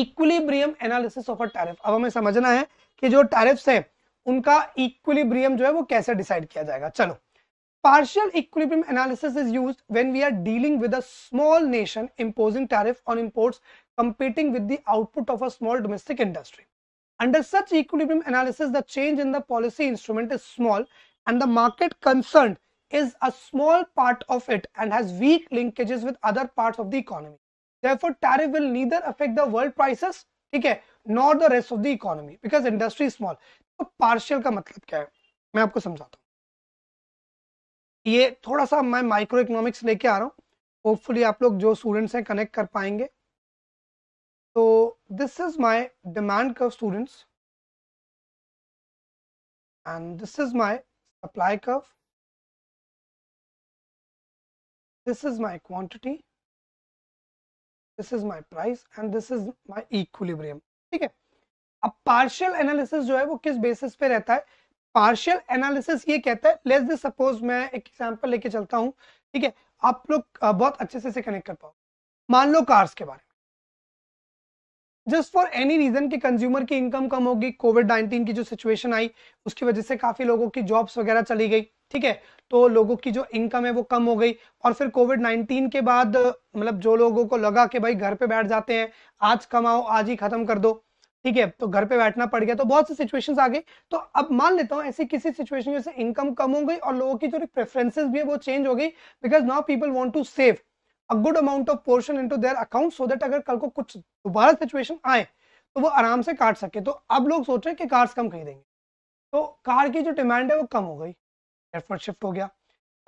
Equilibrium analysis of a tariff अब हमें समझना है कि जो टैरिफ्स है उनका इक्विलिब्रियम जो है वो कैसे डिसाइड किया जाएगा चलो partial equilibrium analysis is use when we are dealing with a small nation imposing tariff on imports competing with the output of a small domestic industry under such equilibrium analysis the change in the policy instrument is small and the market concern is a small part of it and has weak linkages with other parts of the economy therefore tariff will neither affect the world prices ठीक है nor the rest of the economy because industry is small तो partial का मतलब क्या है मैं आपको समझाता हूँ ये थोड़ा सा मैं माइक्रो इकोनॉमिक्स लेके आ रहा हूँ होपफुली आप लोग जो स्टूडेंट्स हैं कनेक्ट कर पाएंगे तो this is my demand curve students and this is my supply curve this is my quantity this is my price and this is my equilibrium ठीक है अब पार्शियल एनालिसिस जो है वो किस बेसिस पे रहता है पार्शियल एनालिसिस ये कहता है लेस दिस सपोज मैं एक एग्जांपल लेके चलता हूँ ठीक है आप लोग बहुत अच्छे से इसे कनेक्ट कर पाओ मान लो कार्स के बारे में जस्ट फॉर एनी रीजन की कंज्यूमर की इनकम कम होगी कोविड नाइनटीन की जो सिचुएशन आई उसकी वजह से काफी लोगों की जॉब्स वगैरह चली गई ठीक है तो लोगों की जो इनकम है वो कम हो गई और फिर कोविड नाइनटीन के बाद मतलब जो लोगों को लगा कि भाई घर पे बैठ जाते हैं आज कमाओ आज ही खत्म कर दो ठीक है तो घर पे बैठना पड़ गया तो बहुत सी सिचुएशंस आ गई तो अब मान लेता हूँ ऐसी किसी सिचुएशन जैसे इनकम कम हो गई और लोगों की जो प्रेफरेंसेस भी है वो चेंज हो गई because now people want to save a good amount of portion into their account so that अगर कल को कुछ दोबारा सिचुएशन आए तो वो आराम से काट सके तो अब लोग सोच रहे हैं कि कार्स कम खरीदेंगे तो कार की जो डिमांड है वो कम हो गई एयरफोर्ट शिफ्ट हो गया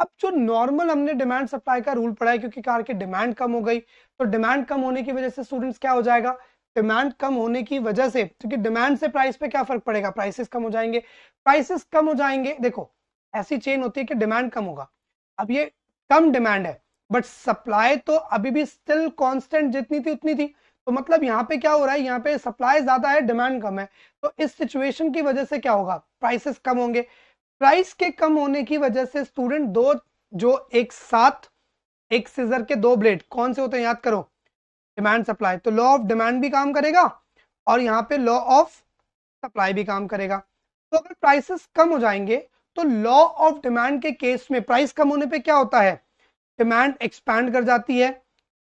अब जो नॉर्मल हमने डिमांड सप्लाई का रूल पढ़ा है क्योंकि कार की डिमांड कम हो गई तो डिमांड कम होने की वजह से स्टूडेंट्स क्या हो जाएगा डिमांड कम होने की वजह से क्योंकि डिमांड से प्राइस पे क्या फर्क पड़ेगा प्राइसेस कम हो जाएंगे प्राइसेस कम हो जाएंगे देखो ऐसी चेन होती है कि डिमांड कम होगा अब ये कम डिमांड है बट सप्लाई तो अभी भी स्टिल कांस्टेंट जितनी थी उतनी थी तो मतलब यहाँ पे क्या हो रहा है यहाँ पे सप्लाई ज्यादा है डिमांड कम है तो इस सिचुएशन की वजह से क्या होगा प्राइसेस कम होंगे प्राइस के कम होने की वजह से स्टूडेंट दो जो एक साथ एक सीजर के दो ब्लेड कौन से होते हैं याद करो डिमांड सप्लाई तो लॉ ऑफ डिमांड भी काम करेगा और यहाँ पे लॉ ऑफ सप्लाई भी काम करेगा तो अगर प्राइसेस कम हो जाएंगे तो लॉ ऑफ डिमांड के केस में प्राइस कम होने पे क्या होता है डिमांड एक्सपैंड कर जाती है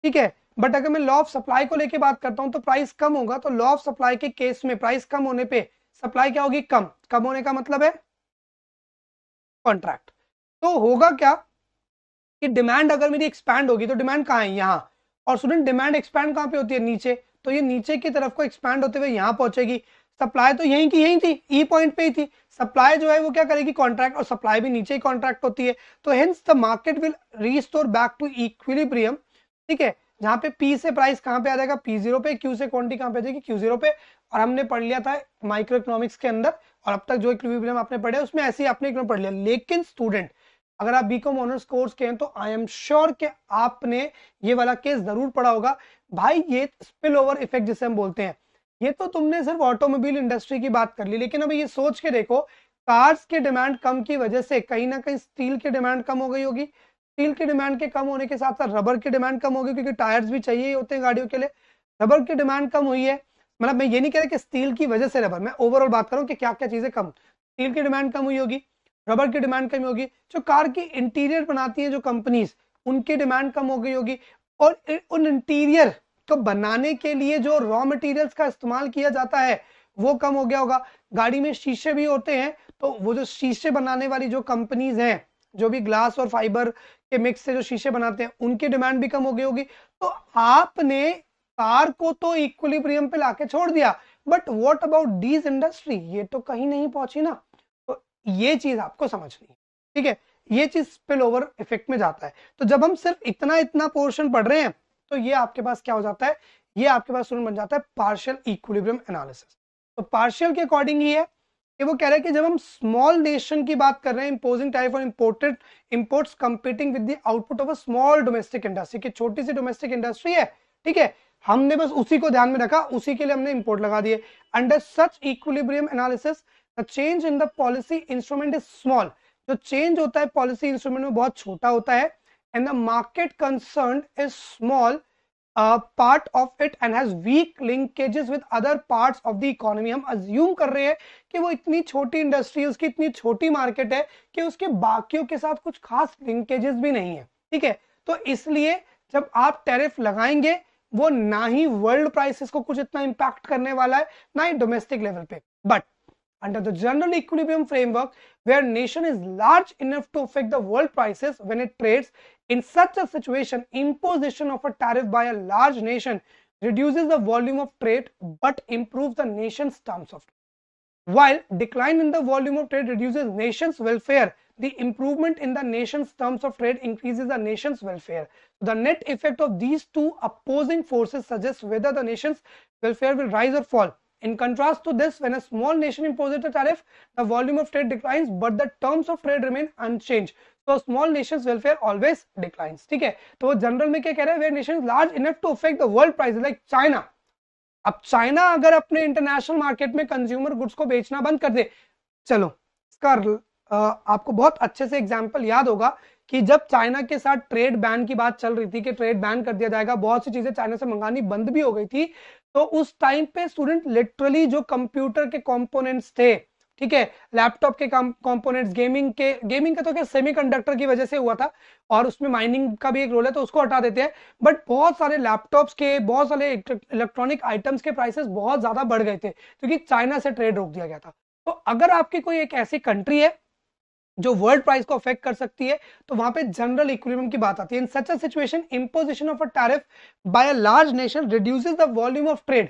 ठीक है बट अगर मैं लॉ ऑफ सप्लाई को लेके बात करता हूँ तो प्राइस कम होगा तो लॉ ऑफ सप्लाई के केस में प्राइस कम होने पे सप्लाई क्या होगी कम कम होने का मतलब है कॉन्ट्रैक्ट तो होगा क्या कि डिमांड अगर मेरी एक्सपैंड होगी तो डिमांड कहाँ है यहाँ और स्टूडेंट डिमांड एक्सपैंड कहाँ पे होती है नीचे तो ये नीचे की तरफ को एक्सपैंड होते हुए यहाँ पहुंचेगी सप्लाई तो यहीं की यहीं थी ई e पॉइंट पे ही थी सप्लाई जो है वो क्या करेगी कॉन्ट्रैक्ट और सप्लाई भी नीचे ही कॉन्ट्रैक्ट होती है तो hence the market will restore back to equilibrium ठीक है जहां पे पी से प्राइस कहां पे आ जाएगा पी जीरो पे क्यू से क्वांटिटी कहां पे आ जाएगी क्यू जीरो पे और हमने पढ़ लिया था माइक्रो इकोनॉमिक्स के अंदर और अब तक जो इक्विलिब्रियम आपने पढ़े उसमें ऐसे ही आपने इकोनॉमिक पढ़ लिया लेकिन स्टूडेंट अगर आप बीकॉम ऑनर्स कोर्स के हैं तो आई एम श्योर कि आपने ये वाला केस जरूर पढ़ा होगा भाई ये स्पिल ओवर इफेक्ट जिसे हम बोलते हैं ये तो तुमने सिर्फ ऑटोमोबाइल इंडस्ट्री की बात कर ली लेकिन अभी ये सोच के देखो कार्स की डिमांड कम की वजह से कहीं ना कहीं स्टील की डिमांड कम हो गई होगी स्टील की डिमांड के कम होने के साथ साथ रबर की डिमांड कम होगी क्योंकि टायर्स भी चाहिए ही होते हैं गाड़ियों के लिए रबर की डिमांड कम हुई है मतलब मैं ये नहीं कह रहा कि स्टील की वजह से रबर मैं ओवरऑल बात करूँ कि क्या क्या चीज़ें कम स्टील की डिमांड कम हुई होगी रबर की डिमांड कम होगी जो कार की इंटीरियर बनाती है जो कंपनीज उनकी डिमांड कम हो गई होगी और उन इंटीरियर तो बनाने के लिए जो रॉ मटेरियल्स का इस्तेमाल किया जाता है वो कम हो गया होगा गाड़ी में शीशे भी होते हैं तो वो जो शीशे बनाने वाली जो कंपनीज हैं जो भी ग्लास और फाइबर के मिक्स से जो शीशे बनाते हैं उनकी डिमांड भी कम हो गई होगी तो आपने कार को तो इक्विलिब्रियम पे लाके छोड़ दिया but what about these industry ये तो कहीं नहीं पहुंची ना तो ये चीज आपको समझनी है ठीक है ये चीज स्पिल ओवर इफेक्ट में जाता है तो जब हम सिर्फ इतना इतना पोर्शन पढ़ रहे हैं तो ये आपके पास क्या हो जाता है ये आपके पास बन जाता है पार्शियल इक्विलिब्रियम एनालिसिस तो पार्शियल के अकॉर्डिंग ही है कि वो कह रहे हैं कि जब हम स्मॉल नेशन की बात कर रहे हैं imposing type of imported imports competing with the output of a small domestic industry की छोटी सी डोमेस्टिक इंडस्ट्री है ठीक है हमने बस उसी को ध्यान में रखा उसी के लिए हमने इंपोर्ट लगा दिए under such equilibrium analysis the change in the policy instrument is small जो चेंज होता है पॉलिसी इंस्ट्रूमेंट में बहुत छोटा होता है and the market concerned is small uh, part of it and has weak linkages with other parts of the economy हम assume कर रहे हैं कि वो इतनी छोटी इंडस्ट्री उसकी इतनी छोटी मार्केट है कि उसके बाकियों के साथ कुछ खास लिंकेजेस भी नहीं है ठीक है तो इसलिए जब आप टैरिफ लगाएंगे वो ना ही वर्ल्ड प्राइसेस को कुछ इतना इम्पैक्ट करने वाला है ना ही डोमेस्टिक लेवल पे but under the general equilibrium framework where nation is large enough to affect the world prices when it trades in such a situation imposition of a tariff by a large nation reduces the volume of trade but improves the nation's terms of trade while decline in the volume of trade reduces nation's welfare the improvement in the nation's terms of trade increases the nation's welfare the net effect of these two opposing forces suggests whether the nation's welfare will rise or fall In contrast to this, when a small nation imposes a tariff, the volume of trade declines, but the terms of trade remain unchanged. So small nations welfare always declines. ठीक है तो वो general में क्या कह रहे हैं where nation large enough to affect the world price like China अब चाइना अगर अपने इंटरनेशनल मार्केट में कंज्यूमर गुड्स को बेचना बंद कर दे चलो इसका आपको बहुत अच्छे से एग्जाम्पल याद होगा कि जब चाइना के साथ ट्रेड बैन की बात चल रही थी कि ट्रेड बैन कर दिया जाएगा बहुत सी चीजें चाइना से मंगानी बंद भी हो गई थी तो उस टाइम पे स्टूडेंट लिटरली जो कंप्यूटर के कंपोनेंट्स थे ठीक है लैपटॉप के कंपोनेंट्स गेमिंग के गेमिंग का तो क्या सेमीकंडक्टर की वजह से हुआ था और उसमें माइनिंग का भी एक रोल है तो उसको हटा देते हैं बट बहुत सारे लैपटॉप्स के बहुत सारे इलेक्ट्रॉनिक आइटम्स के प्राइसेस बहुत ज्यादा बढ़ गए थे क्योंकि चाइना से ट्रेड रोक दिया गया था तो अगर आपकी कोई एक ऐसी कंट्री है जो वर्ल्ड प्राइस को अफेक्ट कर सकती है तो वहां पे जनरल इक्विलिब्रियम की बात आती है in such a situation imposition of a tariff by a large nation reduces the volume of trade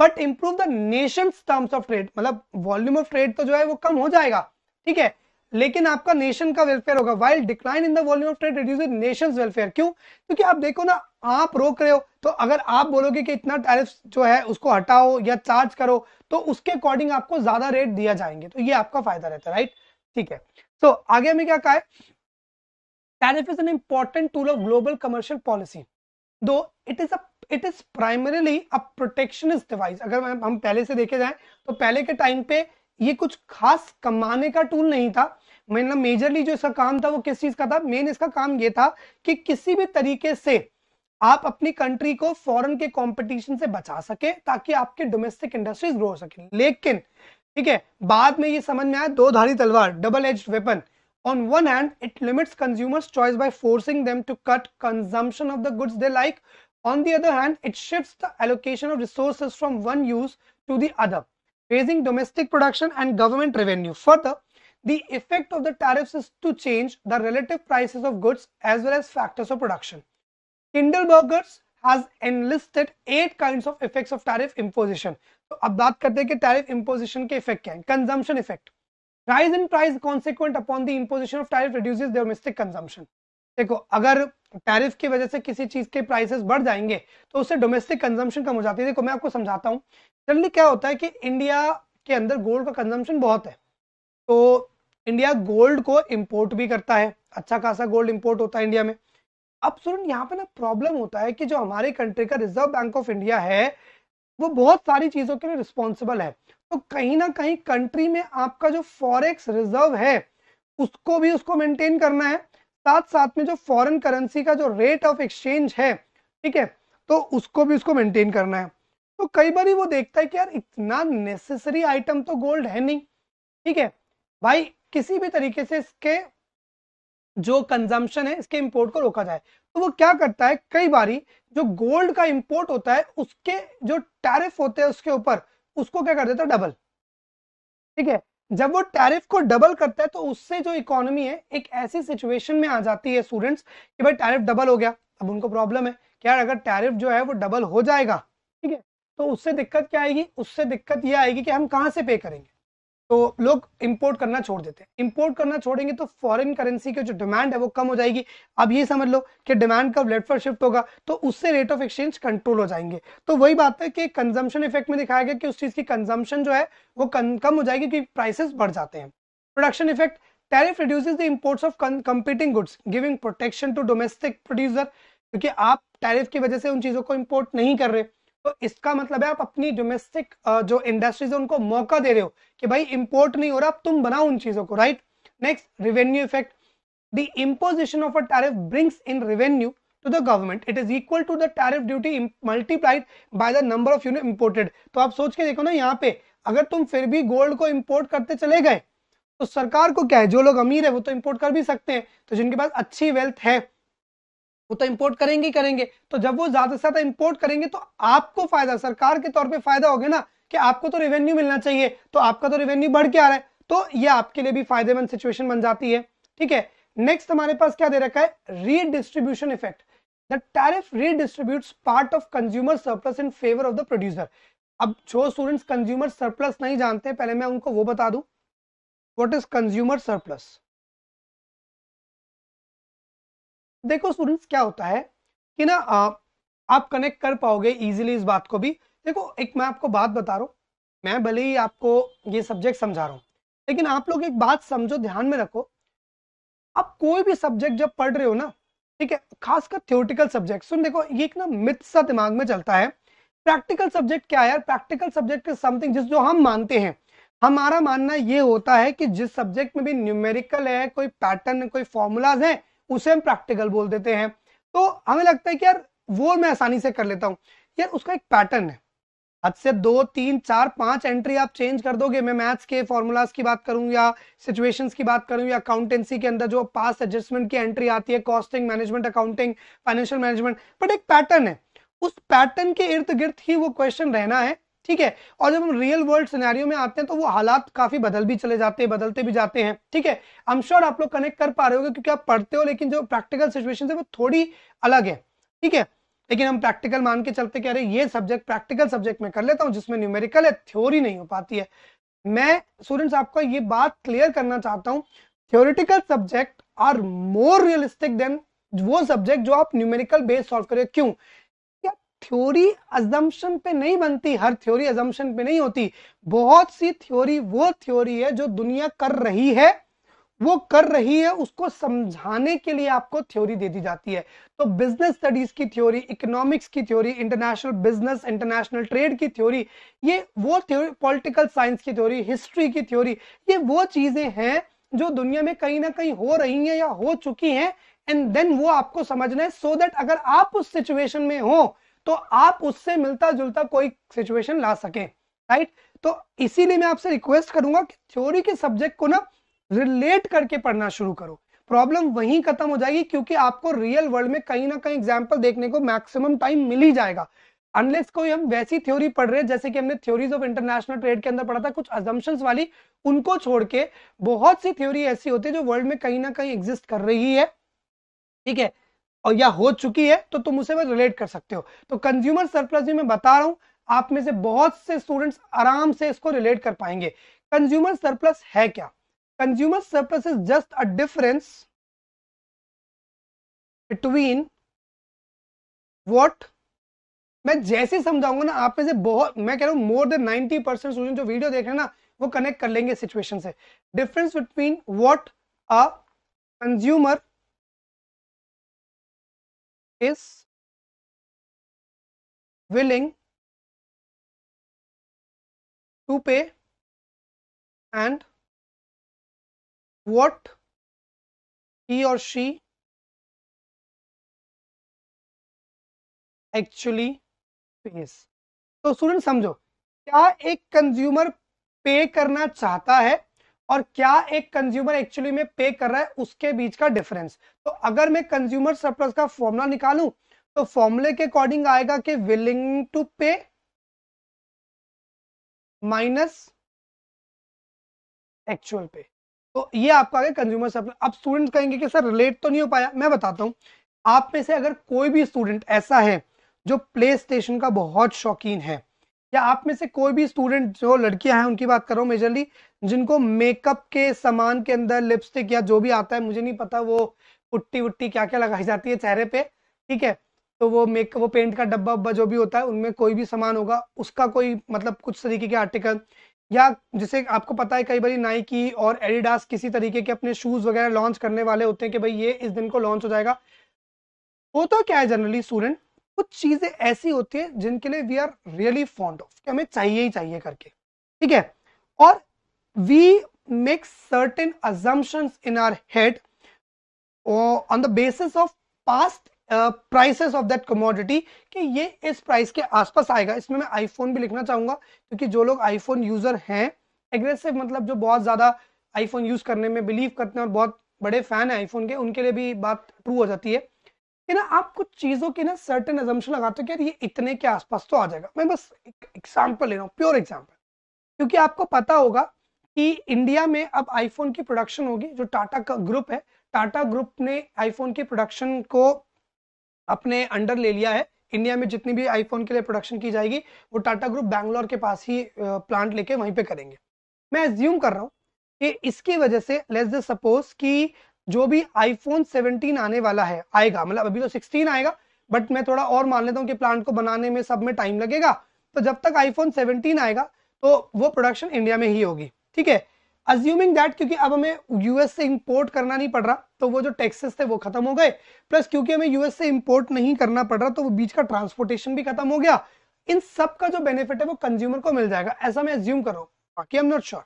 but improve the nation terms of trade मतलब वॉल्यूम ऑफ ट्रेड तो जो है वो कम हो जाएगा ठीक है लेकिन आपका नेशन का वेलफेयर होगा while decline in the volume of trade reduce nation welfare क्यों क्योंकि आप देखो ना आप रोक रहे हो तो अगर आप बोलोगे कि इतना टैरिफ जो है उसको हटाओ या चार्ज करो तो उसके अकॉर्डिंग आपको ज्यादा रेट दिया जाएंगे तो ये आपका फायदा रहता है राइट ठीक है तो आगे हमें क्या कहा है tariff is an important tool of global commercial policy though it is a it is primarily a protectionist device अगर हम पहले से देखे जाए तो पहले के टाइम पे ये कुछ खास कमाने का टूल नहीं था मतलब मेजरली जो इसका काम था वो किस चीज का था मेन इसका काम ये था कि किसी भी तरीके से आप अपनी कंट्री को फॉरेन के कंपटीशन से बचा सके ताकि आपके डोमेस्टिक इंडस्ट्रीज ग्रो हो सके लेकिन ठीक है बाद में ये समझ में आया दो धारी तलवार double edge weapon on one hand it limits consumers choice by forcing them to cut consumption of the goods they like on the other hand it shifts the allocation of resources from one use to the other raising domestic production and government revenue further the effect of the tariffs is to change the relative prices of goods as well as factors of production Kindleberger has enlisted eight kinds of effects of tariff imposition तो अब बात करते हैं कि tariff imposition के effect क्या हैं consumption effect rise in price consequent upon the imposition of tariff reduces domestic consumption देखो अगर टैरिफ की वजह से किसी चीज के प्राइसेस बढ़ जाएंगे तो उससे डोमेस्टिक कंजम्पशन कम हो जाती है देखो मैं आपको समझाता हूँ जनरली क्या होता है कि इंडिया के अंदर गोल्ड का कंजम्पशन बहुत है तो इंडिया गोल्ड को इंपोर्ट भी करता है अच्छा खासा गोल्ड इंपोर्ट होता है इंडिया में अब सुन यहाँ पे ना प्रॉब्लम होता है कि जो हमारे कंट्री का रिजर्व बैंक ऑफ इंडिया है वो बहुत सारी चीजों के लिए रिस्पॉन्सिबल है तो कहीं ना कहीं कंट्री में आपका जो फॉरेक्स रिजर्व है उसको भी उसको मेंटेन करना है साथ साथ में जो फॉरेन करेंसी का जो रेट ऑफ एक्सचेंज है ठीक है तो उसको भी उसको मेंटेन करना है तो कई बार वो देखता है कि यार इतना नेसेसरी आइटम तो गोल्ड है नहीं ठीक है भाई किसी भी तरीके से इसके जो कंजम्पशन है इसके इम्पोर्ट को रोका जाए तो वो क्या करता है कई बारी जो गोल्ड का इम्पोर्ट होता है उसके जो टैरिफ होते हैं उसके ऊपर उसको क्या कर देता है डबल ठीक है जब वो टैरिफ को डबल करता है तो उससे जो इकोनॉमी है एक ऐसी सिचुएशन में आ जाती है स्टूडेंट्स कि भाई टैरिफ डबल हो गया अब उनको प्रॉब्लम है क्या अगर टैरिफ जो है वो डबल हो जाएगा ठीक है तो उससे दिक्कत क्या आएगी उससे दिक्कत ये आएगी कि हम कहाँ से पे करेंगे तो लोग इंपोर्ट करना छोड़ देते हैं इंपोर्ट करना छोड़ेंगे तो फॉरेन करेंसी की जो डिमांड है वो कम हो जाएगी अब ये समझ लो कि डिमांड का लेट पर शिफ्ट होगा तो उससे रेट ऑफ एक्सचेंज कंट्रोल हो जाएंगे तो वही बात है कि कंजम्पशन इफेक्ट में दिखाया गया कि उस चीज़ की कंजम्पशन जो है वो कम हो जाएगी क्योंकि प्राइसेस बढ़ जाते हैं production effect tariff reduce the imports of competing goods giving protection to domestic producer क्योंकि आप टैरिफ की वजह से उन चीज़ों को इम्पोर्ट नहीं कर रहे तो इसका मतलब है आप अपनी डोमेस्टिक जो इंडस्ट्रीज है उनको मौका दे रहे हो कि भाई इंपोर्ट नहीं हो रहा अब तुम बनाओ उन चीजों को right next revenue effect the imposition of a tariff brings in revenue to the government it is equal to the tariff duty multiplied by the number of unit imported तो आप सोच के देखो ना यहाँ पे अगर तुम फिर भी गोल्ड को इंपोर्ट करते चले गए तो सरकार को क्या है जो लोग अमीर है वो तो इंपोर्ट कर भी सकते हैं तो जिनके पास अच्छी वेल्थ है वो तो इंपोर्ट करेंगे ही करेंगे तो जब वो ज्यादा से ज्यादा इंपोर्ट करेंगे तो आपको फायदा सरकार के तौर पर फायदा हो गया ना कि आपको तो रेवेन्यू मिलना चाहिए तो आपका तो रेवेन्यू बढ़ के आ रहा है तो ये आपके लिए भी फायदेमंद सिचुएशन बन जाती है ठीक है नेक्स्ट हमारे पास क्या दे रखा है redistribution effect the tariff redistribute part of consumer surplus in favour of the producer अब जो स्टूडेंट्स कंज्यूमर सरप्लस नहीं जानते पहले मैं उनको वो बता दूं व्हाट इज कंज्यूमर सरप्लस देखो स्टूडेंट्स क्या होता है कि ना आप कनेक्ट कर पाओगे इजीली इस बात को भी देखो एक मैं आपको बात बता रहा हूँ मैं भले ही आपको ये सब्जेक्ट समझा रहा हूँ लेकिन आप लोग एक बात समझो ध्यान में रखो आप कोई भी सब्जेक्ट जब पढ़ रहे हो ना ठीक है खासकर थ्योरेटिकल सब्जेक्ट सुन देखो ये एक ना मित सा दिमाग में चलता है प्रैक्टिकल सब्जेक्ट क्या है यार प्रैक्टिकल सब्जेक्ट इज समथिंग जिस जो हम मानते हैं हमारा मानना ये होता है कि जिस सब्जेक्ट में भी न्यूमेरिकल है कोई पैटर्न कोई फॉर्मूलाज है उसे हम प्रैक्टिकल बोल देते हैं तो हमें लगता है कि यार वो मैं आसानी से कर लेता हूँ यार उसका एक पैटर्न है हद से दो तीन चार पांच एंट्री आप चेंज कर दोगे मैं मैथ्स के फॉर्मूलाज की बात करूं या सिचुएशंस की बात करूं या अकाउंटेंसी के अंदर जो पास एडजस्टमेंट की एंट्री आती है costing management accounting financial management but एक पैटर्न है उस पैटर्न के इर्द गिर्द ही वो क्वेश्चन रहना है ठीक है और जब हम रियल वर्ल्ड सिनेरियो में आते हैं तो वो हालात काफी बदल भी चले जाते हैं बदलते भी जाते हैं ठीक है आई एम श्योर आप लोग कनेक्ट कर पा रहे होगे क्योंकि आप पढ़ते हो लेकिन जो प्रैक्टिकल सिचुएशन है वो थोड़ी अलग है ठीक है लेकिन हम प्रैक्टिकल मान के चलते कह रहे ये सब्जेक्ट प्रैक्टिकल सब्जेक्ट में कर लेता हूँ जिसमें न्यूमेरिकल है थ्योरी नहीं हो पाती है मैं स्टूडेंट्स आपको ये बात क्लियर करना चाहता हूँ theoretical subject are more realistic than वो सब्जेक्ट जो आप न्यूमेरिकल बेस सॉल्व करें क्यों थ्योरी अजम्पन पे नहीं बनती हर थ्योरी अजम्पन पे नहीं होती बहुत सी थ्योरी वो थ्योरी है जो दुनिया कर रही है वो कर रही है उसको समझाने के लिए आपको थ्योरी दे दी जाती है तो बिजनेस स्टडीज की थ्योरी इकोनॉमिक्स की theory international business international trade की थ्योरी ये वो थ्योरी पॉलिटिकल साइंस की थ्योरी हिस्ट्री की थ्योरी ये वो चीजें हैं जो दुनिया में कहीं ना कहीं हो रही हैं या हो चुकी हैं एंड देन वो आपको समझना है सो so दैट अगर आप उस सिचुएशन में हो तो आप उससे मिलता जुलता कोई सिचुएशन ला सके राइट तो इसीलिए मैं आपसे रिक्वेस्ट करूंगा कि थ्योरी के सब्जेक्ट को ना रिलेट करके पढ़ना शुरू करो प्रॉब्लम वहीं खत्म हो जाएगी क्योंकि आपको रियल वर्ल्ड में कहीं ना कहीं एग्जाम्पल देखने को मैक्सिमम टाइम मिल ही जाएगा अनलेस कोई हम वैसी थ्योरी पढ़ रहे हैं जैसे कि हमने थ्योरीज ऑफ इंटरनेशनल ट्रेड के अंदर पढ़ा था कुछ अजम्पन्स वाली उनको छोड़ के बहुत सी थ्योरी ऐसी होती है जो वर्ल्ड में कहीं ना कहीं एग्जिस्ट कर रही है ठीक है और या हो चुकी है तो तुम उसे भी रिलेट कर सकते हो तो कंज्यूमर सरप्लस भी मैं बता रहा हूं आप में से बहुत से स्टूडेंट्स आराम से इसको रिलेट कर पाएंगे कंज्यूमर सरप्लस है क्या consumer surplus is just a difference between what मैं जैसे समझाऊंगा ना आप में से बहुत मैं कह रहा हूं more than ninety percent student जो वीडियो देख रहे हैं ना वो कनेक्ट कर लेंगे सिचुएशन से difference between what a consumer is willing to pay and what he or she actually pays तो स्टूडेंट समझो क्या एक कंज्यूमर पे करना चाहता है और क्या एक कंज्यूमर एक्चुअली में पे कर रहा है उसके बीच का डिफरेंस तो अगर मैं कंज्यूमर सरप्लस का फॉर्मूला निकालू तो फॉर्मूले के अकॉर्डिंग आएगा कि willing to pay minus actual pay तो ये आपका आगे कंज्यूमर सरप्लस अब स्टूडेंट कहेंगे कि सर रिलेट तो नहीं हो पाया मैं बताता हूं आप में से अगर कोई भी स्टूडेंट ऐसा है जो प्ले स्टेशन का बहुत शौकीन है या आप में से कोई भी स्टूडेंट जो लड़कियां हैं उनकी बात कर रहा हूँ मेजरली जिनको मेकअप के सामान के अंदर लिपस्टिक या जो भी आता है मुझे नहीं पता वो पुट्टी वुट्टी क्या क्या लगाई जाती है चेहरे पे ठीक है तो वो मेकअप वो पेंट का डब्बा उब्बा जो भी होता है उनमें कोई भी सामान होगा उसका कोई मतलब कुछ तरीके के आर्टिकल या जैसे आपको पता है कई बार नाइकी और एडिडास किसी तरीके के अपने शूज वगैरह लॉन्च करने वाले होते हैं कि भाई ये इस दिन को लॉन्च हो जाएगा वो तो क्या है जनरली स्टूडेंट कुछ चीजें ऐसी होती है जिनके लिए we are really fond of कि हमें चाहिए ही चाहिए करके ठीक है और we make certain assumptions in our head on the basis of past prices of that commodity कि ये इस प्राइस के आसपास आएगा इसमें मैं आईफोन भी लिखना चाहूंगा क्योंकि जो लोग आईफोन यूजर हैं एग्रेसिव मतलब जो बहुत ज्यादा आईफोन यूज करने में बिलीव करते हैं और बहुत बड़े फैन है आईफोन के उनके लिए भी बात ट्रू हो जाती है कि ना आप कुछ चीज़ों की ना सर्टन एजम्पन लगाते हो कि यार ये इतने के आसपास तो आ जाएगा मैं बस एक एग्जाम्पल ले रहा हूँ प्योर एग्जाम्पल क्योंकि आपको पता होगा कि इंडिया में अब आईफोन की प्रोडक्शन होगी जो टाटा का ग्रुप है टाटा ग्रुप ने आईफोन की प्रोडक्शन को अपने अंडर ले लिया है इंडिया में जितनी भी आईफोन के लिए प्रोडक्शन की जाएगी वो टाटा ग्रुप बैंगलोर के पास ही प्लांट लेके वहीं पे करेंगे मैं एज्यूम कर रहा हूँ कि इसकी वजह से लेट्स जस्ट सपोज कि जो भी आईफोन 17 आने वाला है आएगा मतलब अभी तो 16 आएगा बट मैं थोड़ा और मान लेता हूँ कि प्लांट को बनाने में सब में टाइम लगेगा तो जब तक आईफोन 17 आएगा तो वो प्रोडक्शन इंडिया में ही होगी ठीक है अज्यूमिंग दैट क्योंकि अब हमें यूएस से इंपोर्ट करना नहीं पड़ रहा तो वो जो टैक्सेस थे वो खत्म हो गए प्लस क्योंकि हमें यूएस से इंपोर्ट नहीं करना पड़ रहा तो वो बीच का ट्रांसपोर्टेशन भी खत्म हो गया इन सब का जो बेनिफिट है वो कंज्यूमर को मिल जाएगा ऐसा मैं एज्यूम करो बाकी आई एम नॉट श्योर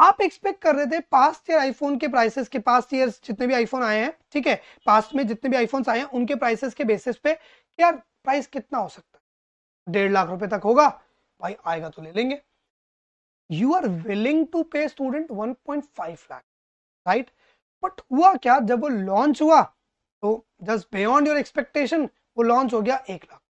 आप एक्सपेक्ट कर रहे थे पास्ट ईयर आईफोन के प्राइसेस के पास्ट ईयर जितने भी आईफोन आए हैं ठीक है पास्ट में जितने भी आईफोन आए हैं उनके प्राइसेस के बेसिस पे यार प्राइस कितना हो सकता है डेढ़ लाख रुपए तक होगा भाई आएगा तो ले लेंगे you are willing to pay student 1.5 lakh right but हुआ क्या जब वो लॉन्च हुआ तो जस्ट बियॉन्ड योर एक्सपेक्टेशन वो लॉन्च हो गया एक lakh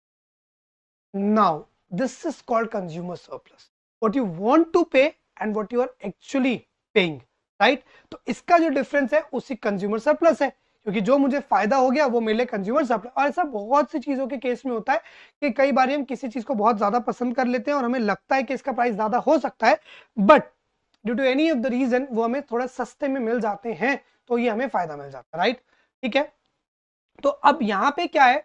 now this is called consumer surplus what you want to pay and what you are actually paying right तो इसका जो डिफरेंस है उसी कंज्यूमर सरप्लस है क्योंकि जो मुझे फायदा हो गया वो मिले कंज्यूमर सरप्लस और ऐसा बहुत सी चीजों के केस में होता है कि कई बार हम किसी चीज को बहुत ज्यादा पसंद कर लेते हैं और हमें लगता है कि इसका प्राइस ज्यादा हो सकता है but due to any of the reason वो हमें थोड़ा सस्ते में मिल जाते हैं तो ये हमें फायदा मिल जाता है राइट ठीक है तो अब यहाँ पे क्या है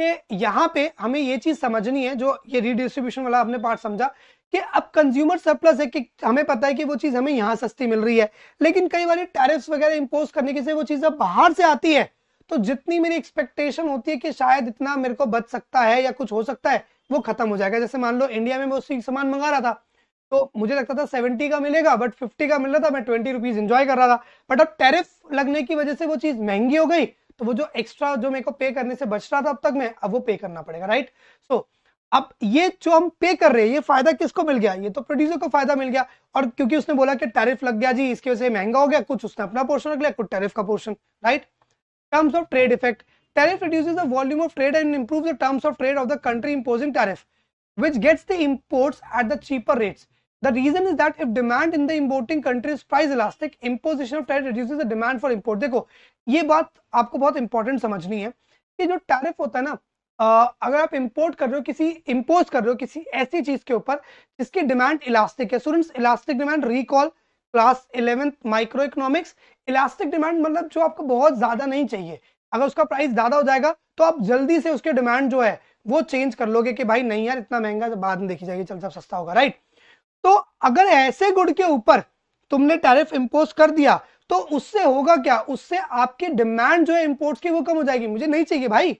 कि यहाँ पे हमें ये चीज समझनी है जो ये रिडिस्ट्रीब्यूशन वाला आपने पार्ट समझा कि अब कंज्यूमर सरप्लस है कि हमें पता है कि वो चीज हमें यहाँ सस्ती मिल रही है लेकिन कई बार टैरिफ वगैरह इम्पोज करने की से वो चीज अब बाहर से आती है तो जितनी मेरी एक्सपेक्टेशन होती है कि शायद इतना मेरे को बच सकता है या कुछ हो सकता है वो खत्म हो जाएगा जैसे मान लो इंडिया में मैं सामान मंगा रहा था तो मुझे लगता था सेवेंटी का मिलेगा बट फिफ्टी का मिल रहा था मैं ट्वेंटी रुपीज इंजॉय कर रहा था बट अब टैरिफ लगने की वजह से वो चीज महंगी हो गई तो वो जो एक्स्ट्रा जो मेरे को पे करने से बच रहा था अब तक मैं अब वो पे करना पड़ेगा राइट सो so, अब ये जो हम पे कर रहे हैं ये फायदा किसको मिल गया ये तो प्रोड्यूसर को फायदा मिल गया और क्योंकि उसने बोला कि टैरिफ लग गया जी इसकी वजह से महंगा हो गया कुछ उसने अपना पोर्शन रख लिया कुछ टैरिफ का portion right terms of trade effect tariff reduces the volume of trade and improve the terms of trade of the country imposing tariff which gets the imports at the cheaper rates the reason is that if demand in the importing countries price elastic imposition of trade reduce the demand for import देखो ये बात आपको बहुत important समझनी है कि जो tariff होता है ना अगर आप इंपोर्ट कर रहे हो किसी इम्पोज कर रहे हो किसी ऐसी चीज के ऊपर जिसकी डिमांड इलास्टिक है students elastic demand recall class eleventh micro economics elastic demand मतलब जो आपको बहुत ज्यादा नहीं चाहिए अगर उसका प्राइस ज्यादा हो जाएगा तो आप जल्दी से उसके डिमांड जो है वो चेंज कर लोगे कि भाई नहीं यार इतना महंगा तो बाद में देखी जाएगी चल सब सस्ता होगा राइट तो अगर ऐसे गुड़ के ऊपर तुमने टैरिफ इम्पोज कर दिया तो उससे होगा क्या उससे आपकी डिमांड जो है इंपोर्ट की वो कम हो जाएगी मुझे नहीं चाहिए भाई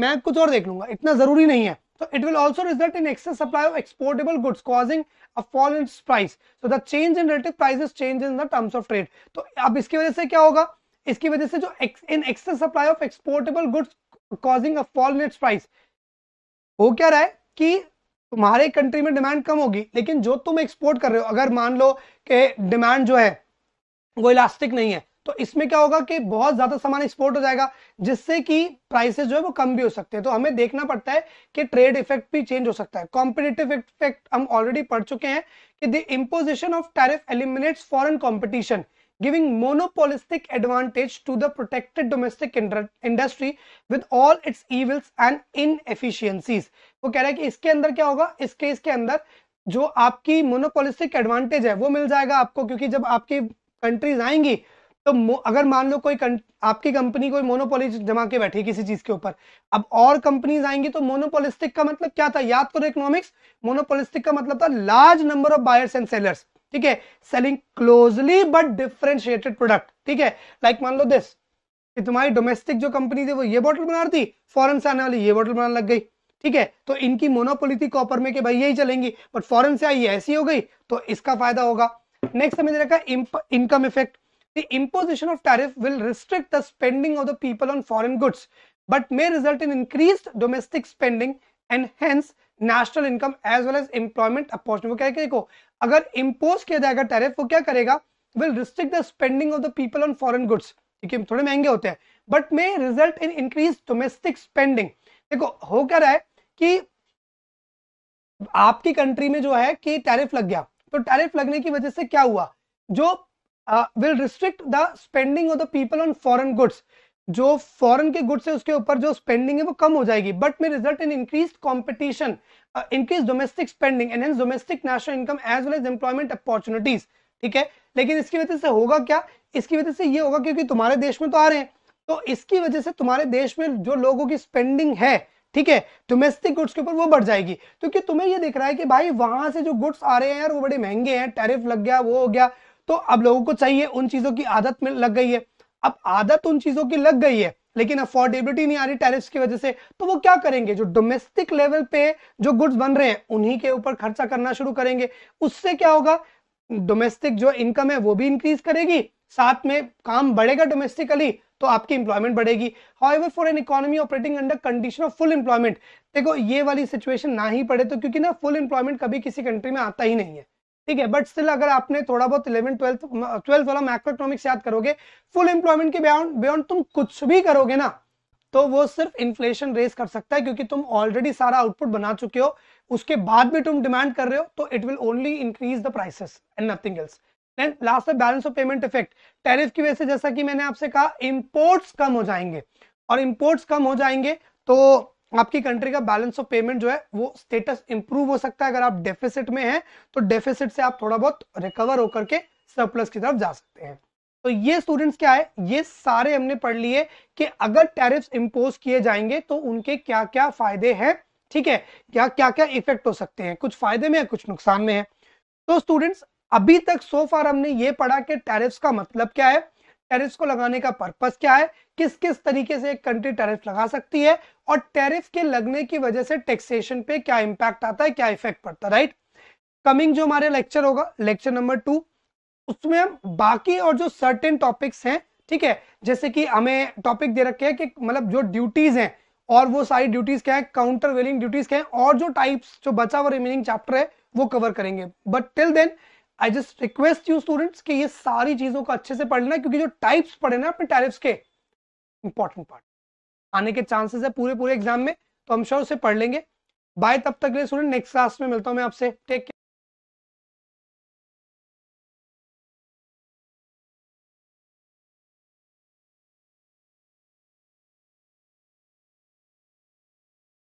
मैं कुछ और देख लूंगा इतना जरूरी नहीं है तो it will also result in excess supply of exportable goods causing price so the change in relative price change in the of trade तो अब इसकी वजह से क्या होगा इसकी वजह से जो in excess supply of exportable goods causing a fall in its price हो क्या रहा है कि तुम्हारे कंट्री में डिमांड कम होगी लेकिन जो तुम एक्सपोर्ट कर रहे हो अगर मान लो कि डिमांड जो है वो इलास्टिक नहीं है तो इसमें क्या होगा कि बहुत ज्यादा सामान एक्सपोर्ट हो जाएगा जिससे कि प्राइसेस जो है वो कम भी हो सकते हैं तो हमें देखना पड़ता है कि ट्रेड इफेक्ट भी चेंज हो सकता है कॉम्पिटेटिव इफेक्ट हम ऑलरेडी पढ़ चुके हैं कि the imposition of tariff eliminates foreign competition giving monopolistic advantage to the protected domestic industry with all its evils and इन एफिशियंसीज वो कह रहे हैं कि इसके अंदर क्या होगा इस केस के अंदर जो आपकी मोनोपोलिस्टिक एडवांटेज है वो मिल जाएगा आपको क्योंकि जब आपकी कंट्रीज आएंगी तो अगर मान लो कोई आपकी कंपनी कोई मोनोपोलिस जमा के बैठी किसी चीज के ऊपर अब और कंपनीज आएंगी तो मोनोपोलिस्टिक का मतलब क्या था याद करो इकोनॉमिक्स मोनोपोलिस्टिक का मतलब था large number of buyers and sellers ठीक है selling closely but differentiated product ठीक है लाइक मान लो दिस कि तुम्हारी डोमेस्टिक जो कंपनी थी वो ये बॉटल बना रही थी फॉरन से आने वाली ये बॉटल बनाने लग गई ठीक है तो इनकी मोनोपोली थी कॉपर में कि भाई यही चलेंगी बट फॉरन से आई ऐसी हो गई तो इसका फायदा होगा नेक्स्ट हमें देखा income effect the imposition of tariff will restrict the spending of the people on foreign goods but may result in increased domestic spending and hence national income as well as employment opportunity क्या देखो अगर impose किया जाएगा tariff वो क्या करेगा will restrict the spending of the people on foreign goods क्योंकि थोड़े महंगे होते हैं but may result in increase domestic spending देखो हो क्या रहा है कि आपकी कंट्री में जो है कि टैरिफ लग गया तो टैरिफ लगने की वजह से क्या हुआ जो will restrict the spending of the people on foreign goods जो फॉरन के गुड्स है उसके ऊपर जो स्पेंडिंग है वो कम हो जाएगी but may result in increase competition increase domestic spending enhance domestic national income as well as employment opportunities ठीक है लेकिन इसकी वजह से होगा क्या इसकी वजह से ये होगा क्योंकि तुम्हारे देश में तो आ रहे हैं तो इसकी वजह से तुम्हारे देश में जो लोगों की स्पेंडिंग है ठीक है डोमेस्टिक गुड्स के ऊपर वो बढ़ जाएगी क्योंकि तुम्हें ये दिख रहा है कि भाई वहां से जो गुड्स आ रहे हैं यार वो बड़े महंगे हैं टैरिफ लग गया वो हो गया तो अब लोगों को चाहिए उन चीजों की आदत में लग गई है अब आदत उन चीजों की लग गई है लेकिन अफोर्डेबिलिटी नहीं आ रही टैरिफ्स की वजह से तो वो क्या करेंगे जो डोमेस्टिक लेवल पे जो गुड्स बन रहे हैं उन्हीं के ऊपर खर्चा करना शुरू करेंगे उससे क्या होगा डोमेस्टिक जो इनकम है वो भी इंक्रीज करेगी साथ में काम बढ़ेगा डोमेस्टिकली तो आपकी इंप्लॉयमेंट बढ़ेगी however for an economy operating under condition of full employment देखो ये वाली सिचुएशन ना ही पड़े तो क्योंकि ना फुल एम्प्लॉयमेंट कभी किसी कंट्री में आता ही नहीं है ठीक है बट स्टिल अगर आपने थोड़ा बहुत इलेवन ट्वेल्थ ट्वेल्थ वाला मैक्रो याद करोगे फुल एम्प्लॉयमेंट के बियॉन्ड बियॉन्ड तुम कुछ भी करोगे ना तो वो सिर्फ इन्फ्लेशन रेस कर सकता है क्योंकि तुम ऑलरेडी सारा आउटपुट बना चुके हो उसके बाद भी तुम डिमांड कर रहे हो तो it will only increase the prices and nothing else then last balance of payment effect tariff की वजह से जैसा कि मैंने आपसे कहा इंपोर्ट्स कम हो जाएंगे और इंपोर्ट्स कम हो जाएंगे तो आपकी कंट्री का बैलेंस ऑफ पेमेंट जो है वो स्टेटस इंप्रूव हो सकता है अगर आप डेफिसिट में हैं तो डेफिसिट से आप थोड़ा बहुत रिकवर होकर के सरप्लस की तरफ जा सकते हैं तो ये स्टूडेंट्स क्या है ये सारे हमने पढ़ लिए कि अगर टैरिफ इम्पोज किए जाएंगे तो उनके क्या क्या फायदे हैं ठीक है क्या क्या क्या इफेक्ट हो सकते हैं कुछ फायदे में है कुछ नुकसान में है तो स्टूडेंट्स अभी तक सो फार हमने ये पढ़ा कि टैरिफ्स का मतलब क्या है टेरिफ को लगाने का पर्पस क्या है किस किस तरीके से एक कंट्री टेरिफ लगा सकती है और टेरिफ के लगने की वजह से टैक्सेशन पे क्या इंपैक्ट आता है क्या इफेक्ट पड़ता है राइट कमिंग जो हमारे लेक्चर होगा लेक्चर नंबर टू उसमें हम बाकी और जो सर्टेन टॉपिक्स हैं ठीक है जैसे कि हमें टॉपिक दे रखे हैं कि मतलब जो ड्यूटीज हैं और वो सारी ड्यूटीज क्या है काउंटर वेलिंग ड्यूटीज क्या है और जो टाइप्स जो बचा हुआ रिमेनिंग चैप्टर है वो कवर करेंगे but till then I just request you students कि ये सारी चीजों को अच्छे से पढ़ लेना क्योंकि जो टाइप्स पढ़े ना अपने टैरिफ्स के इंपॉर्टेंट पार्ट आने के चांसेस है पूरे पूरे एग्जाम में तो हम श्योर उसे पढ़ लेंगे बाय तब तक के स्टूडेंट नेक्स्ट क्लास में मिलता हूँ मैं आपसे टेक केयर